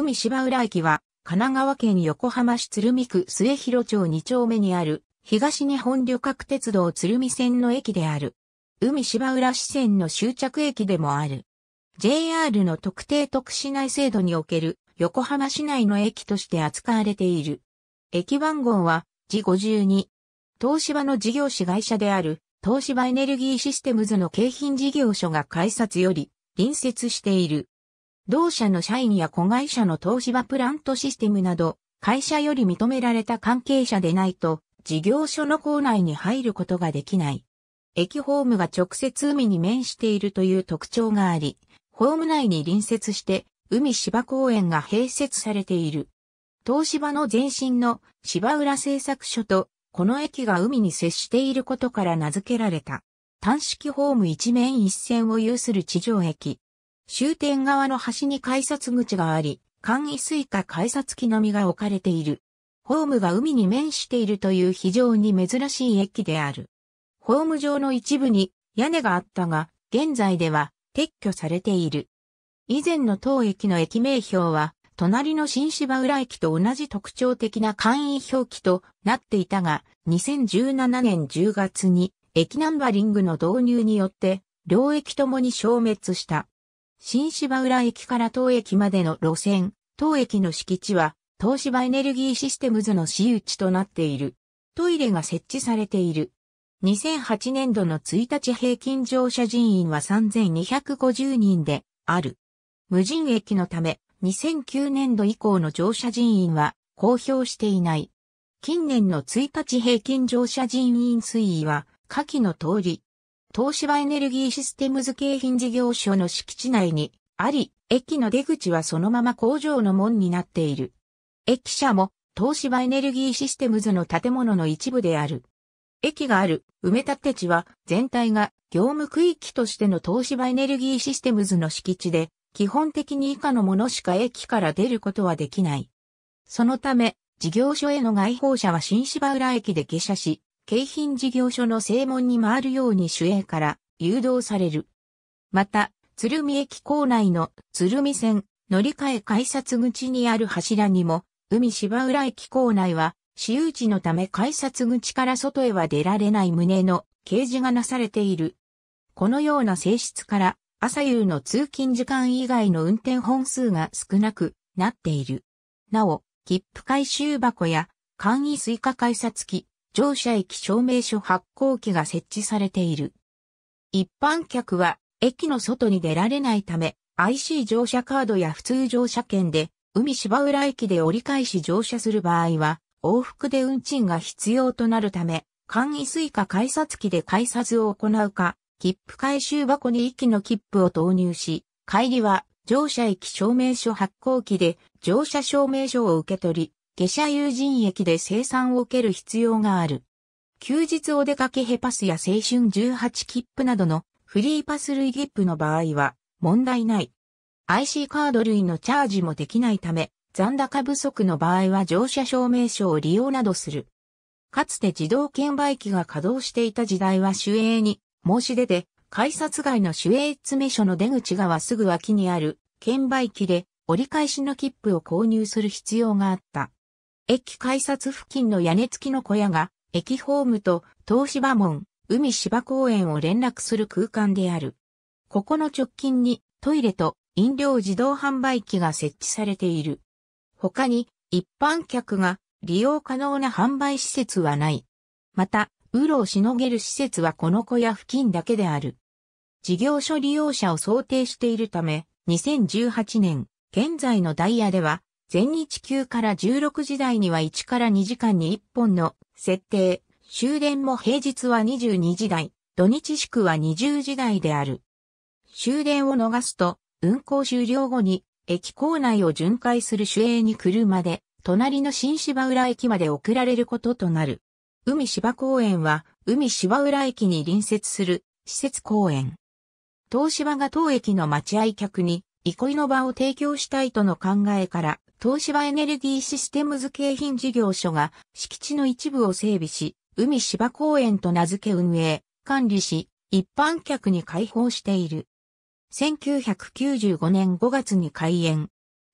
海芝浦駅は、神奈川県横浜市鶴見区末広町2丁目にある、東日本旅客鉄道鶴見線の駅である。海芝浦支線の終着駅でもある。JR の特定特市内制度における横浜市内の駅として扱われている。駅番号は、G 52。東芝の事業子会社である、東芝エネルギーシステムズの景品事業所が改札より、隣接している。同社の社員や子会社の東芝プラントシステムなど、会社より認められた関係者でないと、事業所の構内に入ることができない。駅ホームが直接海に面しているという特徴があり、ホーム内に隣接して海芝公園が併設されている。東芝の前身の芝浦製作所とこの駅が海に接していることから名付けられた。単式ホーム一面一線を有する地上駅。終点側の端に改札口があり、簡易スイカ改札機のみが置かれている。ホームが海に面しているという非常に珍しい駅である。ホーム上の一部に屋根があったが、現在では撤去されている。以前の当駅の駅名標は、隣の新芝浦駅と同じ特徴的な簡易表記となっていたが、2017年10月に駅ナンバリングの導入によって、両駅ともに消滅した。新芝浦駅から当駅までの路線、当駅の敷地は、東芝エネルギーシステムズの私有地となっている。トイレが設置されている。2008年度の1日平均乗車人員は3250人である。無人駅のため、2009年度以降の乗車人員は公表していない。近年の1日平均乗車人員推移は、下記の通り、東芝エネルギーシステムズ景品事業所の敷地内にあり、駅の出口はそのまま工場の門になっている。駅舎も東芝エネルギーシステムズの建物の一部である。駅がある埋め立て地は全体が業務区域としての東芝エネルギーシステムズの敷地で、基本的に以下のものしか駅から出ることはできない。そのため、事業所への外放車は新芝浦駅で下車し、京浜事業所の正門に回るように主営から誘導される。また、鶴見駅構内の鶴見線乗り換え改札口にある柱にも、海芝浦駅構内は、私有地のため改札口から外へは出られない旨の掲示がなされている。このような性質から、朝夕の通勤時間以外の運転本数が少なくなっている。なお、切符回収箱や簡易追加改札機、乗車駅証明書発行機が設置されている。一般客は駅の外に出られないため、IC 乗車カードや普通乗車券で、海芝浦駅で折り返し乗車する場合は、往復で運賃が必要となるため、簡易スイカ改札機で改札を行うか、切符回収箱に駅の切符を投入し、帰りは乗車駅証明書発行機で乗車証明書を受け取り、下車友人駅で生産を受ける必要がある。休日お出かけヘパスや青春18切符などのフリーパス類切符の場合は問題ない。IC カード類のチャージもできないため、残高不足の場合は乗車証明書を利用などする。かつて自動券売機が稼働していた時代は守衛に申し出て、改札外の守衛詰め所の出口側すぐ脇にある券売機で折り返しの切符を購入する必要があった。駅改札付近の屋根付きの小屋が、駅ホームと東芝門、海芝公園を連絡する空間である。ここの直近にトイレと飲料自動販売機が設置されている。他に一般客が利用可能な販売施設はない。また、うろをしのげる施設はこの小屋付近だけである。事業所利用者を想定しているため、2018年、現在のダイヤでは、全日級から16時台には1から2時間に1本の設定、終電も平日は22時台、土日祝は20時台である。終電を逃すと、運行終了後に、駅構内を巡回する主営に車で、隣の新芝浦駅まで送られることとなる。海芝公園は、海芝浦駅に隣接する施設公園。東芝が当駅の待合客に、憩いの場を提供したいとの考えから、東芝エネルギーシステムズ景品事業所が敷地の一部を整備し、海芝公園と名付け運営、管理し、一般客に開放している。1995年5月に開園。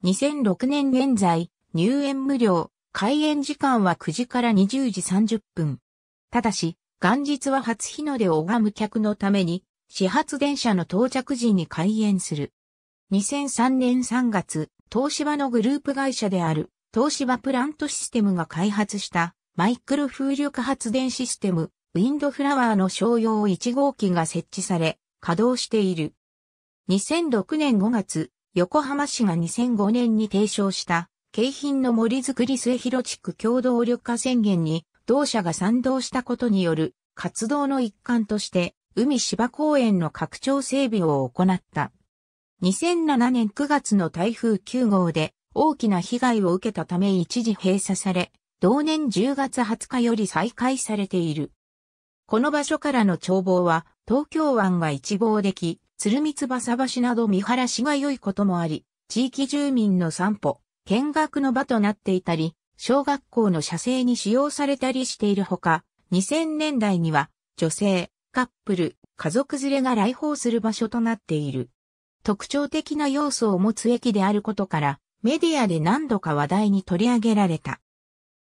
2006年現在、入園無料、開園時間は9時から20時30分。ただし、元日は初日の出を拝む客のために、始発電車の到着時に開園する。2003年3月、東芝のグループ会社である東芝プラントシステムが開発したマイクロ風力発電システムウィンドフラワーの商用1号機が設置され稼働している。2006年5月、横浜市が2005年に提唱した景品の森づくり末広地区共同緑化宣言に同社が賛同したことによる活動の一環として海芝公園の拡張整備を行った。2007年9月の台風9号で大きな被害を受けたため一時閉鎖され、同年10月20日より再開されている。この場所からの眺望は東京湾が一望でき、鶴見翼橋など見晴らしが良いこともあり、地域住民の散歩、見学の場となっていたり、小学校の写生に使用されたりしているほか、2000年代には女性、カップル、家族連れが来訪する場所となっている。特徴的な要素を持つ駅であることから、メディアで何度か話題に取り上げられた。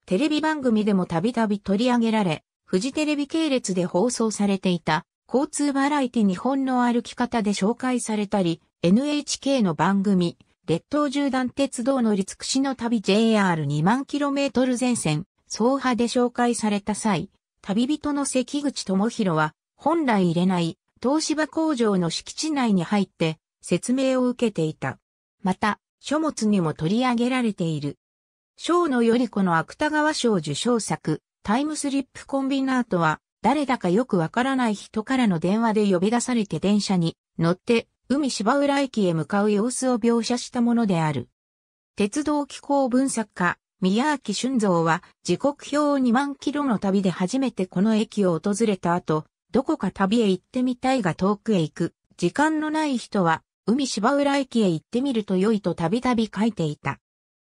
テレビ番組でもたびたび取り上げられ、フジテレビ系列で放送されていた交通バラエティ日本の歩き方で紹介されたり、NHK の番組、列島縦断鉄道乗り尽くしの旅 JR2 万 km 前線、総派で紹介された際、旅人の関口智弘は、本来入れない東芝工場の敷地内に入って、説明を受けていた。また、書物にも取り上げられている。章のより子の芥川賞受賞作、タイムスリップコンビナートは、誰だかよくわからない人からの電話で呼び出されて電車に乗って、海芝浦駅へ向かう様子を描写したものである。鉄道機構文作家、宮脇俊造は、時刻表を2万キロの旅で初めてこの駅を訪れた後、どこか旅へ行ってみたいが遠くへ行く、時間のない人は、海芝浦駅へ行ってみると良いとたびたび書いていた。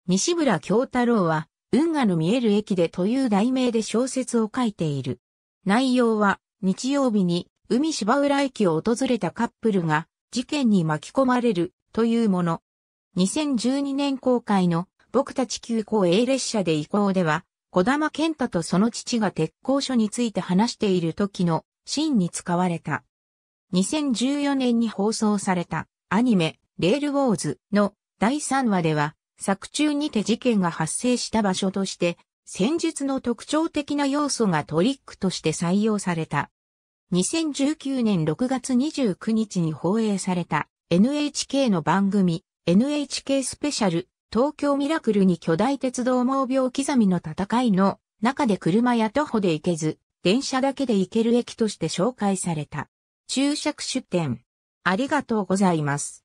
西村京太郎は、運河の見える駅でという題名で小説を書いている。内容は、日曜日に海芝浦駅を訪れたカップルが事件に巻き込まれるというもの。2012年公開の僕たち急行 A 列車で移行では、小玉健太とその父が鉄工所について話している時のシーンに使われた。2014年に放送されたアニメ、レールウォーズの第3話では、作中にて事件が発生した場所として、戦術の特徴的な要素がトリックとして採用された。2019年6月29日に放映された NHK の番組 NHK スペシャル東京ミラクルに巨大鉄道盲病刻みの戦いの中で車や徒歩で行けず電車だけで行ける駅として紹介された。注釈出典ありがとうございます。